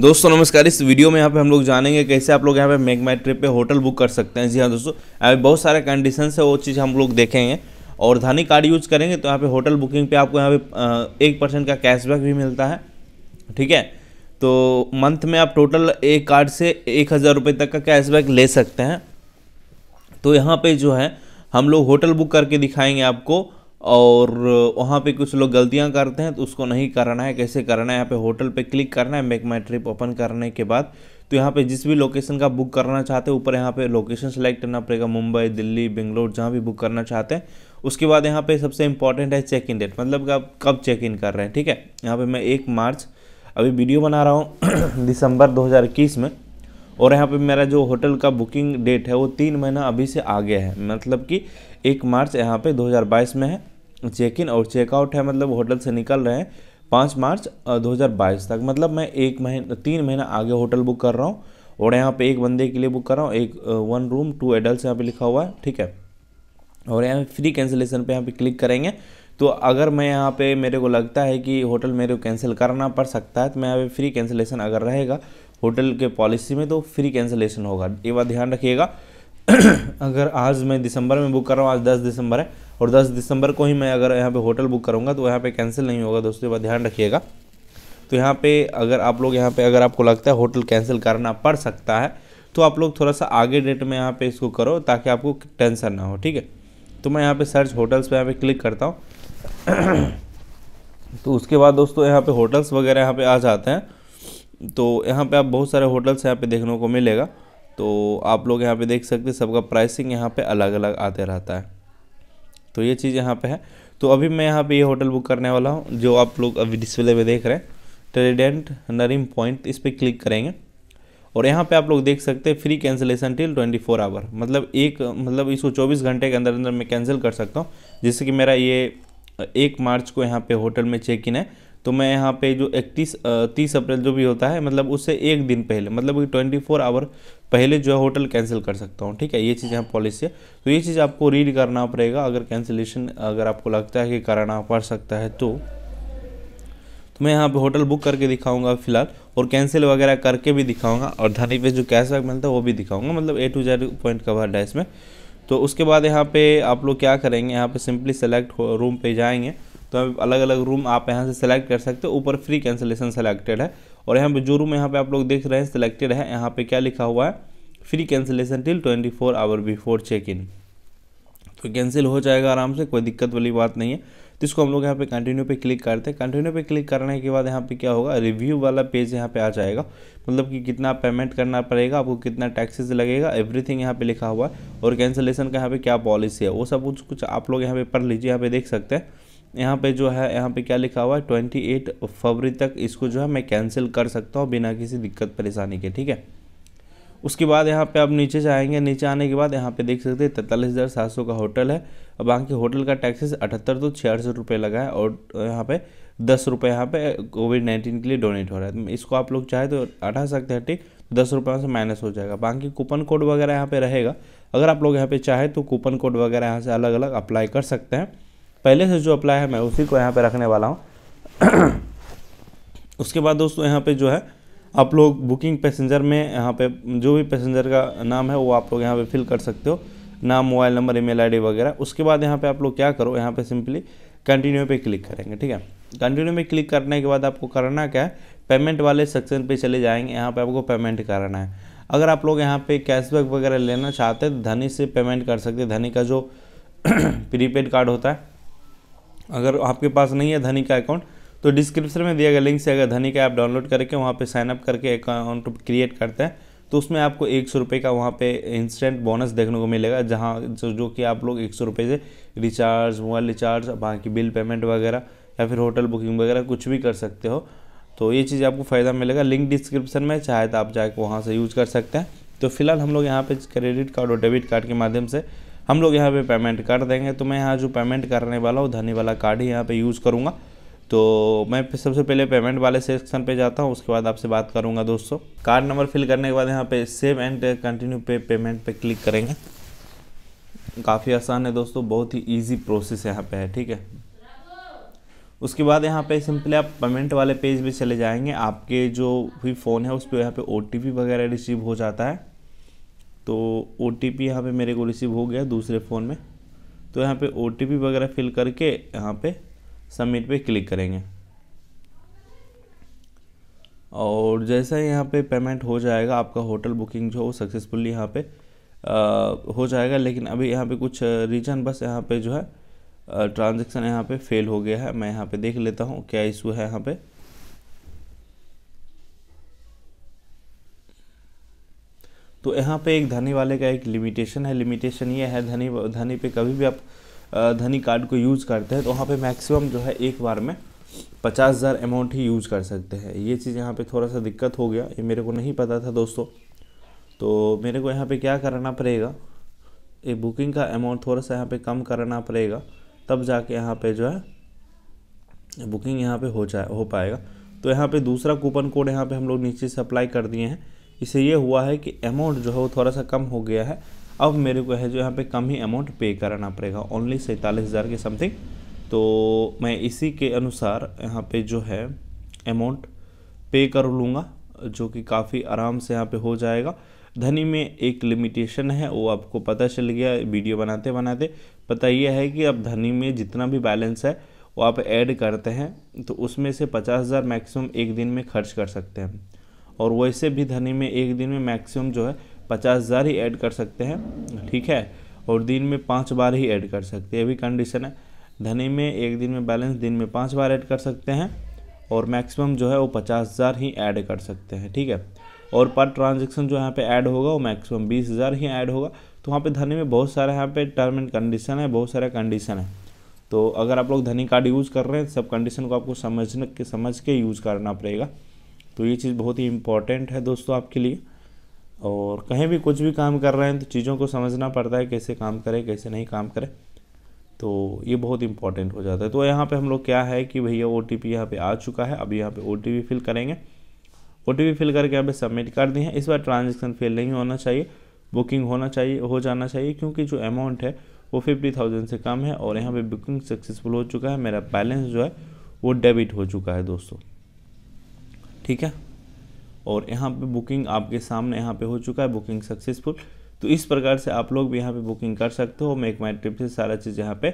दोस्तों नमस्कार इस वीडियो में यहाँ पे हम लोग जानेंगे कैसे आप लोग यहाँ पे मेक माई ट्रिप पे होटल बुक कर सकते हैं जी हाँ दोस्तों यहाँ पे बहुत सारे कंडीशन है वो चीज़ हम लोग देखेंगे और धानी कार्ड यूज़ करेंगे तो यहाँ पे होटल बुकिंग पे आपको यहाँ पे एक परसेंट का कैशबैक भी मिलता है ठीक है तो मंथ में आप टोटल एक कार्ड से एक हज़ार रुपये तक का कैशबैक ले सकते हैं तो यहाँ पर जो है हम लोग होटल बुक करके दिखाएंगे आपको और वहाँ पे कुछ लोग गलतियाँ करते हैं तो उसको नहीं करना है कैसे करना है यहाँ पे होटल पे क्लिक करना है मेक माई ट्रिप ओपन करने के बाद तो यहाँ पे जिस भी लोकेशन का बुक करना चाहते हैं ऊपर यहाँ पे लोकेशन सेलेक्ट करना पड़ेगा मुंबई दिल्ली बेंगलोर जहाँ भी बुक करना चाहते हैं उसके बाद यहाँ पे सबसे इंपॉर्टेंट है चेक इन डेट मतलब कि आप कब चेक इन कर रहे हैं ठीक है यहाँ पे मैं एक मार्च अभी वीडियो बना रहा हूँ दिसंबर 2021 में और यहाँ पे मेरा जो होटल का बुकिंग डेट है वो तीन महीना अभी से आगे है मतलब कि एक मार्च यहाँ पे 2022 में है चेक इन और चेकआउट है मतलब होटल से निकल रहे हैं पाँच मार्च 2022 तक मतलब मैं एक महीने तीन महीना आगे होटल बुक कर रहा हूँ और यहाँ पे एक बंदे के लिए बुक कर रहा हूँ एक वन रूम टू एडल्ट यहाँ पे लिखा हुआ है ठीक है और यहाँ फ्री कैंसिलेशन पे यहाँ पे क्लिक करेंगे तो अगर मैं यहाँ पे मेरे को लगता है कि होटल मेरे को कैंसिल करना पड़ सकता है तो मैं यहाँ पे फ्री कैंसिलेशन अगर रहेगा होटल के पॉलिसी में तो फ्री कैंसिलेशन होगा ये बात ध्यान रखिएगा अगर आज मैं दिसंबर में बुक कर रहा हूँ आज दस दिसंबर है और 10 दिसंबर को ही मैं अगर यहाँ पे होटल बुक करूँगा तो यहाँ पे कैंसिल नहीं होगा दोस्तों ये बात ध्यान रखिएगा तो यहाँ पे अगर आप लोग यहाँ पे अगर आपको लगता है होटल कैंसिल करना पड़ सकता है तो आप लोग थोड़ा सा आगे डेट में यहाँ पे इसको करो ताकि आपको टेंशन ना हो ठीक है तो मैं यहाँ पर सर्च होटल्स पर यहाँ पर क्लिक करता हूँ तो उसके बाद दोस्तों यहाँ पर होटल्स वगैरह यहाँ पर आ जाते हैं तो यहाँ पर आप बहुत सारे होटल्स यहाँ पर देखने को मिलेगा तो आप लोग यहाँ पे देख सकते हैं सबका प्राइसिंग यहाँ पे अलग अलग आते रहता है तो ये चीज़ यहाँ पे है तो अभी मैं यहाँ पे ये होटल बुक करने वाला हूँ जो आप लोग अभी डिस्प्ले में देख रहे हैं ट्रेडेंट नरिम पॉइंट इस पर क्लिक करेंगे और यहाँ पे आप लोग देख सकते हैं free cancellation till 24 four hour मतलब एक मतलब इसको 24 घंटे के अंदर अंदर मैं कैंसिल कर सकता हूँ जैसे कि मेरा ये एक मार्च को यहाँ पे होटल में चेक इन है तो मैं यहाँ पे जो इकतीस तीस अप्रैल जो भी होता है मतलब उससे एक दिन पहले मतलब कि ट्वेंटी फोर आवर पहले जो है होटल कैंसिल कर सकता हूँ ठीक है ये चीज़ यहाँ पॉलिसी है तो ये चीज़ आपको रीड करना पड़ेगा अगर कैंसिलेशन अगर आपको लगता है कि कराना पड़ सकता है तो तो मैं यहाँ पे होटल बुक करके दिखाऊंगा फिलहाल और कैंसिल वगैरह करके भी दिखाऊंगा और धनी पे जो कैशबैक मिलता है वो भी दिखाऊंगा मतलब A to Z point cover dash में तो उसके बाद यहाँ पे आप लोग क्या करेंगे यहाँ पे सिंपली सेलेक्ट रूम पे जाएंगे तो आप अलग अलग रूम आप यहाँ से सेलेक्ट कर सकते हो ऊपर फ्री कैंसिलेशन सेलेक्टेड है और यहाँ पे जो रूम यहाँ पे आप लोग देख रहे हैं सेलेक्टेड है यहाँ पर क्या लिखा हुआ है free cancellation till twenty four hour before check in तो कैंसिल हो जाएगा आराम से कोई दिक्कत वाली बात नहीं है तो इसको हम लोग यहाँ पे कंटिन्यू पे क्लिक करते हैं कंटिन्यू पे क्लिक करने के बाद यहाँ पे क्या होगा रिव्यू वाला पेज यहाँ पे आ जाएगा मतलब कि कितना पेमेंट करना पड़ेगा आपको कितना टैक्सेस लगेगा एवरीथिंग यहाँ पे लिखा हुआ है और कैंसिलेशन का यहाँ पे क्या पॉलिसी है वो सब कुछ कुछ आप लोग यहाँ पे पढ़ लीजिए यहाँ पे देख सकते हैं यहाँ पे जो है यहाँ पे क्या लिखा हुआ है ट्वेंटी एट फरवरी तक इसको जो है मैं कैंसिल कर सकता हूँ बिना किसी दिक्कत परेशानी के ठीक है उसके बाद यहाँ पे आप नीचे जाएंगे नीचे आने के बाद यहाँ पे देख सकते हैं तैंतालीस हज़ार सात सौ का होटल है अब बाकी होटल का टैक्सेस अठहत्तर तो छियासठ रुपये लगा है और यहाँ पे दस रुपये यहाँ पे कोविड नाइन्टीन के लिए डोनेट हो रहा है तो इसको आप लोग चाहे तो हटा सकते हैं ठीक तो दस रुपये से माइनस हो जाएगा बाकी कूपन कोड वगैरह यहाँ पर रहेगा अगर आप लोग यहाँ पर चाहे तो कूपन कोड वगैरह यहाँ से अलग अलग अप्लाई कर सकते हैं पहले से जो अप्लाई है मैं उसी को यहाँ पे रखने वाला हूँ उसके बाद दोस्तों यहाँ पे जो है आप लोग बुकिंग पैसेंजर में यहाँ पे जो भी पैसेंजर का नाम है वो आप लोग यहाँ पे फिल कर सकते हो नाम मोबाइल नंबर ईमेल आईडी वगैरह उसके बाद यहाँ पे आप लोग क्या करो यहाँ पे सिंपली कंटिन्यू पे क्लिक करेंगे ठीक है कंटिन्यू में क्लिक करने के बाद आपको करना क्या है पेमेंट वाले सेक्शन पे चले जाएंगे यहाँ पर आपको पेमेंट करना है अगर आप लोग यहाँ पे कैशबैक वगैरह लेना चाहते हैं तो धनी से पेमेंट कर सकते हैं धनी का जो प्रीपेड कार्ड होता है अगर आपके पास नहीं है धनी का अकाउंट तो डिस्क्रिप्शन में दिया गया लिंक से अगर धनी का ऐप डाउनलोड करके वहाँ पर साइनअप करके अकाउंट क्रिएट करते हैं तो उसमें आपको एक सौ रुपये का वहाँ पे इंस्टेंट बोनस देखने को मिलेगा जहाँ जो कि आप लोग एक सौ रुपये से रिचार्ज मोबाइल रिचार्ज बाकी बिल पेमेंट वगैरह या फिर होटल बुकिंग वगैरह कुछ भी कर सकते हो तो ये चीज़ आपको फ़ायदा मिलेगा लिंक डिस्क्रिप्शन में चाहे तो आप जाकर वहाँ से यूज़ कर सकते हैं तो फिलहाल हम लोग यहाँ पे क्रेडिट कार्ड और डेबिट कार्ड के माध्यम से हम लोग यहाँ पे पेमेंट कर देंगे तो मैं यहाँ जो पेमेंट करने वाला हूँ धनी वाला कार्ड ही यहाँ पे यूज़ करूँगा तो मैं सबसे पहले पेमेंट वाले सेक्शन पे जाता हूँ उसके बाद आपसे बात करूँगा दोस्तों कार्ड नंबर फिल करने के बाद यहाँ पे सेव एंड कंटिन्यू पे पेमेंट पे क्लिक करेंगे काफ़ी आसान है दोस्तों बहुत ही ईजी प्रोसेस यहाँ पर है ठीक है उसके बाद यहाँ पे सिंपली आप पेमेंट वाले पेज पर चले जाएँगे आपके जो भी फ़ोन है उस पर यहाँ पर ओ वगैरह रिसीव हो जाता है तो ओ टी पी यहाँ पर मेरे को रिसीव हो गया दूसरे फ़ोन में तो यहाँ पे ओ टी पी वगैरह फिल करके यहाँ पे सबमिट पे क्लिक करेंगे और जैसा यहाँ पे पेमेंट हो जाएगा आपका होटल बुकिंग जो वो सक्सेसफुली यहाँ पे आ, हो जाएगा लेकिन अभी यहाँ पे कुछ रीजन बस यहाँ पे जो है ट्रांजेक्शन यहाँ पे फेल हो गया है मैं यहाँ पे देख लेता हूँ क्या इशू है यहाँ पर तो यहाँ पे एक धनी वाले का एक लिमिटेशन है लिमिटेशन ये है धनी धनी पे कभी भी आप धनी कार्ड को यूज़ करते हैं तो वहाँ पे मैक्सिमम जो है एक बार में पचास हज़ार अमाउंट ही यूज़ कर सकते हैं ये चीज़ यहाँ पे थोड़ा सा दिक्कत हो गया ये मेरे को नहीं पता था दोस्तों तो मेरे को यहाँ पर क्या करना पड़ेगा ये बुकिंग का अमाउंट थोड़ा सा यहाँ पर कम करना पड़ेगा तब जाके यहाँ पर जो है बुकिंग यहाँ पर हो जाए हो पाएगा तो यहाँ पे दूसरा कूपन कोड यहाँ पे हम लोग नीचे से अप्लाई कर दिए हैं इससे ये हुआ है कि अमाउंट जो है वो थोड़ा सा कम हो गया है अब मेरे को है जो यहाँ पे कम ही अमाउंट पे कराना पड़ेगा ओनली सैंतालीस हज़ार के समथिंग तो मैं इसी के अनुसार यहाँ पे जो है अमाउंट पे कर लूँगा जो कि काफ़ी आराम से यहाँ पे हो जाएगा धनी में एक लिमिटेशन है वो आपको पता चल गया वीडियो बनाते बनाते पता यह है कि अब धनी में जितना भी बैलेंस है वो आप ऐड करते हैं तो उसमें से पचास हज़ार मैक्सिमम एक दिन में खर्च कर सकते हैं और वैसे भी धनी में एक दिन में मैक्सिमम जो है पचास हज़ार ही ऐड कर सकते हैं ठीक है और दिन में पाँच बार ही ऐड कर सकते हैं अभी भी कंडीशन है धनी में एक दिन में बैलेंस दिन में पाँच बार ऐड कर सकते हैं और मैक्सिमम जो है वो पचास हज़ार ही ऐड कर सकते हैं ठीक है और पर ट्रांजेक्शन जो यहाँ पे ऐड होगा वो मैक्सिमम बीस हज़ार ही ऐड होगा तो वहाँ पर धनी में बहुत सारे यहाँ पे टर्म एंड कंडीशन है बहुत सारे कंडीशन है तो अगर आप लोग धनी कार्ड यूज़ कर रहे हैं सब कंडीशन को आपको समझने के समझ के यूज़ करना पड़ेगा तो ये चीज़ बहुत ही इम्पॉर्टेंट है दोस्तों आपके लिए और कहीं भी कुछ भी काम कर रहे हैं तो चीज़ों को समझना पड़ता है कैसे काम करें कैसे नहीं काम करें तो ये बहुत इंपॉर्टेंट हो जाता है तो यहाँ पे हम लोग क्या है कि भैया ओ टी पी यहाँ पर आ चुका है अभी यहाँ पे ओ टी पी फिल करेंगे ओ टी पी फिल करके यहाँ पे सबमिट कर दिए हैं इस बार ट्रांजेक्शन फेल नहीं होना चाहिए बुकिंग होना चाहिए हो जाना चाहिए क्योंकि जो अमाउंट है वो फिफ्टी थाउजेंड से कम है और यहाँ पर बुकिंग सक्सेसफुल हो चुका है मेरा बैलेंस जो है वो डेबिट हो चुका है दोस्तों ठीक है और यहाँ पे बुकिंग आपके सामने यहाँ पे हो चुका है बुकिंग सक्सेसफुल तो इस प्रकार से आप लोग भी यहाँ पे बुकिंग कर सकते हो मेक माई ट्रिप से सारा चीज़ यहाँ पे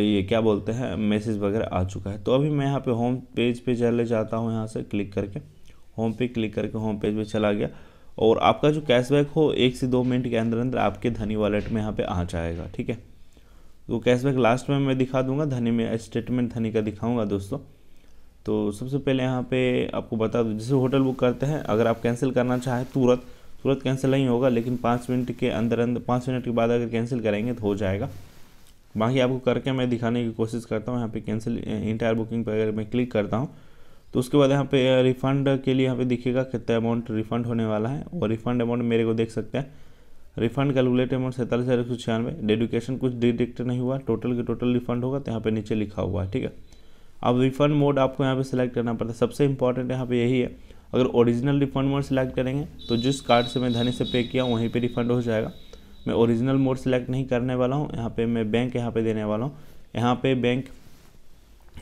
ये क्या बोलते हैं मैसेज वगैरह आ चुका है तो अभी मैं यहाँ पे होम पेज पे चले जाता हूँ यहाँ से क्लिक करके होम पे क्लिक करके होम पेज पे चला गया और आपका जो कैशबैक हो एक से दो मिनट के अंदर अंदर आपके धनी वॉलेट में यहाँ पर आ जाएगा ठीक है तो कैशबैक लास्ट में मैं दिखा दूंगा धनी में स्टेटमेंट धनी का दिखाऊँगा दोस्तों तो सबसे पहले यहाँ पे आपको बता दूँ जैसे होटल बुक करते हैं अगर आप कैंसिल करना चाहें तुरंत तुरंत कैंसिल नहीं होगा लेकिन पाँच मिनट के अंदर अंदर पाँच मिनट के बाद अगर कैंसिल करेंगे तो हो जाएगा बाकी आपको करके मैं दिखाने की कोशिश करता हूँ यहाँ पे कैंसिल इंटायर बुकिंग पर अगर मैं क्लिक करता हूँ तो उसके बाद यहाँ पे रिफ़ंड के लिए यहाँ पे दिखेगा कितना अमाउंट रिफ़ंड होने वाला है और रिफ़ंड अमाउंट मेरे को देख सकते हैं रिफ़ंड कैलकुलेट अमाउंट सैंतालीस हज़ार एक सौ छियानवे डेडिकेशन कुछ डिटेक्ट नहीं हुआ टोटल के टोटल रिफ़ंड होगा तो यहाँ पर नीचे लिखा हुआ है ठीक है अब रिफंड मोड आपको यहाँ पे सेलेक्ट करना पड़ता है सबसे इंपॉर्टेंट यहाँ पे यही है अगर ओरिजिनल रिफंड मोड सेलेक्ट करेंगे तो जिस कार्ड से मैं धनी से पे किया वहीं पे रिफंड हो जाएगा मैं ओरिजिनल मोड सेलेक्ट नहीं करने वाला हूँ यहाँ पे मैं बैंक यहाँ पे देने वाला हूँ यहाँ पे बैंक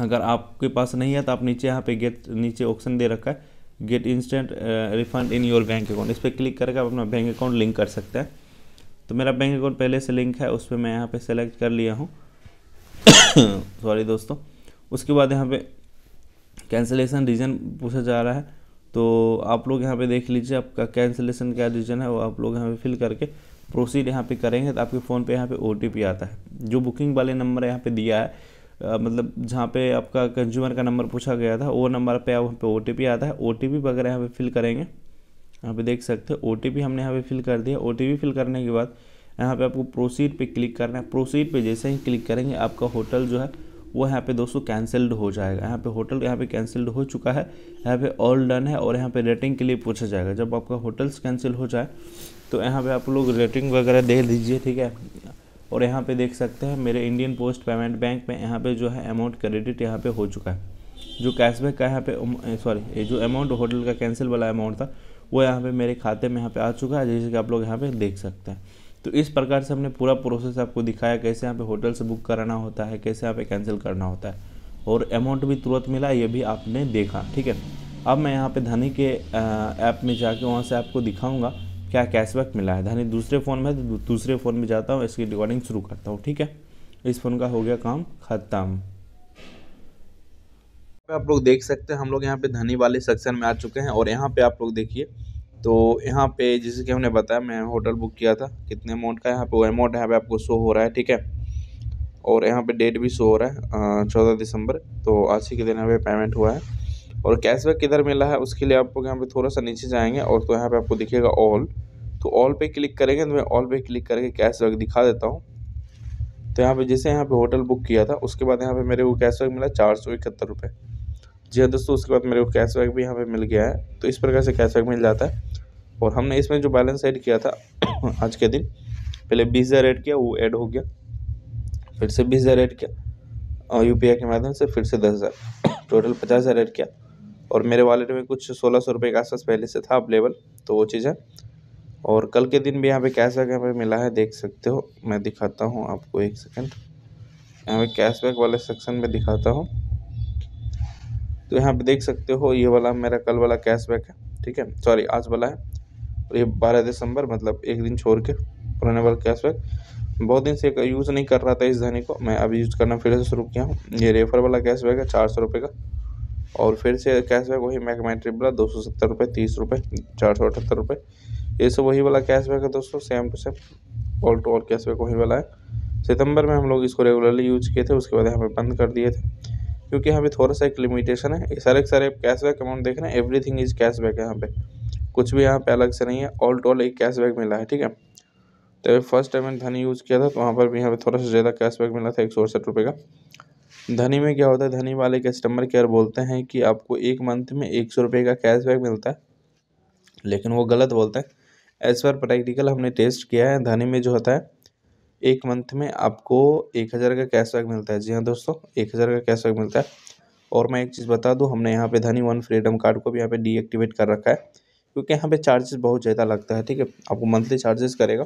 अगर आपके पास नहीं है तो आप नीचे यहाँ पे गेट नीचे ऑप्शन दे रखा है get instant refund in your bank account इस पर क्लिक करके आप अपना बैंक अकाउंट लिंक कर सकते हैं तो मेरा बैंक अकाउंट पहले से लिंक है उस पर मैं यहाँ पर सेलेक्ट कर लिया हूँ सॉरी दोस्तों उसके बाद यहाँ पे कैंसिलेशन रीज़न पूछा जा रहा है तो आप लोग यहाँ पे देख लीजिए आपका कैंसिलेशन क्या रीज़न है वो आप लोग यहाँ पे फिल करके प्रोसीड यहाँ पे करेंगे तो आपके फ़ोन पे यहाँ पे ओ आता है जो बुकिंग वाले नंबर यहाँ पे दिया है आ, मतलब जहाँ पे आपका कंज्यूमर का नंबर पूछा गया था वो नंबर आप वहाँ पर ओ आता है ओ वगैरह यहाँ पे फिल करेंगे यहाँ पर देख सकते हो ओ हमने यहाँ पर फिल कर दिया ओ फिल करने के बाद यहाँ पर आपको प्रोसीड पर क्लिक करना है प्रोसीड पर जैसे ही क्लिक करेंगे आपका होटल जो है वो यहाँ पे दोस्तों कैंसल्ड हो जाएगा यहाँ पे होटल यहाँ पे कैंसल्ड हो चुका है यहाँ पे ऑल डन है और यहाँ पे रेटिंग के लिए पूछा जाएगा जब आपका होटल्स कैंसिल हो जाए तो यहाँ पे आप लोग रेटिंग वगैरह दे दीजिए ठीक है और यहाँ पे देख सकते हैं मेरे इंडियन पोस्ट पेमेंट बैंक में यहाँ पर जो है अमाउंट क्रेडिट यहाँ पर हो चुका है जो कैशबैक का यहाँ पे सॉरी जो अमाउंट होटल का कैंसिल वाला अमाउंट था वो यहाँ पर मेरे खाते में यहाँ पर आ चुका है जैसे कि आप लोग यहाँ पर देख सकते हैं तो इस प्रकार से हमने पूरा प्रोसेस आपको दिखाया कैसे यहाँ पे होटल से बुक कराना होता है कैसे यहाँ पे कैंसिल करना होता है और अमाउंट भी तुरंत मिला ये भी आपने देखा ठीक है अब मैं यहाँ पे धनी के ऐप में जाके वहाँ से आपको दिखाऊंगा क्या कैशबैक मिला है धनी दूसरे फ़ोन में तो दूसरे फ़ोन में जाता हूँ इसकी रिकॉर्डिंग शुरू करता हूँ ठीक है इस फ़ोन का हो गया काम ख़त्म आप लोग देख सकते हैं हम लोग यहाँ पे धनी वाले सेक्शन में आ चुके हैं और यहाँ पे आप लोग देखिए तो यहाँ पे जैसे कि हमने बताया मैं होटल बुक किया था कितने अमाउंट का यहाँ पे वो अमाउंट यहाँ पे आपको शो हो रहा है ठीक है और यहाँ पे डेट भी शो हो रहा है चौदह दिसंबर तो आज ही के दिन यहाँ पे पेमेंट हुआ है और कैशबैक किधर मिला है उसके लिए आपको यहाँ पे थोड़ा सा नीचे जाएंगे और तो यहाँ पे आपको दिखेगा ऑल तो ऑल पे क्लिक करेंगे तो मैं ऑल पे क्लिक करके कैशबैक दिखा देता हूँ तो यहाँ पे जैसे यहाँ पे होटल बुक किया था उसके बाद यहाँ पे मेरे को कैशबैक मिला चार सौ इकहत्तर रुपये जी हाँ दोस्तों उसके बाद मेरे को कैशबैक भी यहाँ पे मिल गया है तो इस प्रकार से कैशबैक मिल जाता है और हमने इसमें जो बैलेंस ऐड किया था आज के दिन पहले बीस हज़ार ऐड किया वो ऐड हो गया फिर से बीस हज़ार ऐड किया और यू के माध्यम से फिर से दस हज़ार टोटल पचास हज़ार ऐड किया और मेरे वॉलेट में कुछ सोलह सौ रुपये के आसपास पहले से था अवेलेबल तो वो चीज़ है और कल के दिन भी यहाँ पे कैशबैक हमें मिला है देख सकते हो मैं दिखाता हूँ आपको एक सेकंड यहाँ पे कैशबैक वाले सेक्शन में दिखाता हूँ तो यहाँ पे देख सकते हो ये वाला मेरा कल वाला कैशबैक है ठीक है सॉरी आज वाला है ये बारह दिसंबर मतलब एक दिन छोड़ के पुराने वाला कैशबैक बहुत दिन से यूज़ नहीं कर रहा था इस धनी को मैं अभी यूज़ करना फिर से शुरू किया हूँ ये रेफर वाला कैशबैक है चार सौ रुपये का और फिर से कैशबैक वही मैकमेट्रिक वाला दो सौ सत्तर रुपये तीस रुपये चार सौ अठहत्तर रुपये ये सब वही वाला कैशबैक है दोस्तों same to same all to all cashback वही वाला है सितंबर में हम लोग इसको रेगुलरली यूज किए थे उसके बाद यहाँ पर बंद कर दिए थे क्योंकि यहाँ पे थोड़ा सा एक लिमिटेशन है सारे सारे कैशबैक अमाउंट देख रहे हैं एवरीथिंग इज कैशबैक है यहाँ पर कुछ भी यहाँ पे अलग से नहीं है ऑल ऑल एक कैशबैक मिला है ठीक है तो फर्स्ट टाइम मैंने धनी यूज़ किया था तो वहाँ पर भी यहाँ पर थोड़ा सा ज़्यादा कैशबैक मिला था एक सौ अड़सठ रुपये का धनी में क्या होता है धनी वाले कस्टमर केयर बोलते हैं कि आपको एक मंथ में एक सौ रुपये का कैशबैक मिलता है लेकिन वो गलत बोलते हैं एज पर प्रैक्टिकल हमने टेस्ट किया है धनी में जो होता है एक मंथ में आपको एक हज़ार का कैशबैक मिलता है जी हाँ दोस्तों एक हज़ार का कैशबैक मिलता है और मैं एक चीज़ बता दूँ हमने यहाँ पे धनी वन फ्रीडम कार्ड को भी यहाँ पे डीएक्टिवेट कर रखा है क्योंकि यहाँ पे चार्जेस बहुत ज़्यादा लगता है ठीक है आपको मंथली चार्जेस करेगा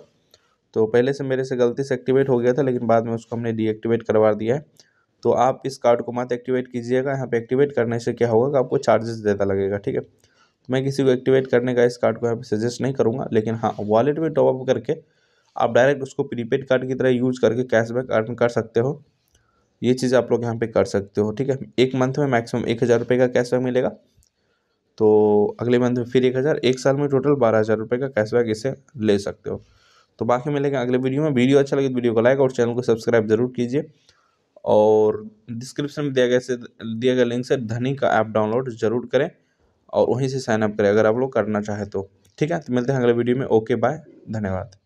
तो पहले से मेरे से गलती से एक्टिवेट हो गया था लेकिन बाद में उसको हमने डीएक्टिवेट करवा दिया है तो आप इस कार्ड को मत एक्टिवेट कीजिएगा यहाँ पर एक्टिवेट करने से क्या होगा कि आपको चार्जेस ज़्यादा लगेगा ठीक है तो मैं किसी को एक्टिवेट करने का इस कार्ड को यहाँ पर सजेस्ट नहीं करूँगा लेकिन हाँ वॉलेट में टॉपअप करके आप डायरेक्ट उसको प्रीपेड कार्ड की तरह यूज़ करके कैशबैक अर्न कर सकते हो ये चीज़ आप लोग यहाँ पे कर सकते हो ठीक है एक मंथ में मैक्सिमम एक हज़ार रुपये का कैशबैक मिलेगा तो अगले मंथ में फिर एक हज़ार एक साल में टोटल बारह हज़ार रुपये का कैशबैक इसे ले सकते हो तो बाकी मिलेंगे अगले वीडियो में वीडियो अच्छा लगे तो वीडियो को लाइक और चैनल को सब्सक्राइब जरूर कीजिए और डिस्क्रिप्शन में दिया गया से दिया गया लिंक से धनी का ऐप डाउनलोड जरूर करें और वहीं से साइनअप करें अगर आप लोग करना चाहें तो ठीक है तो मिलते हैं अगले वीडियो में ओके बाय धन्यवाद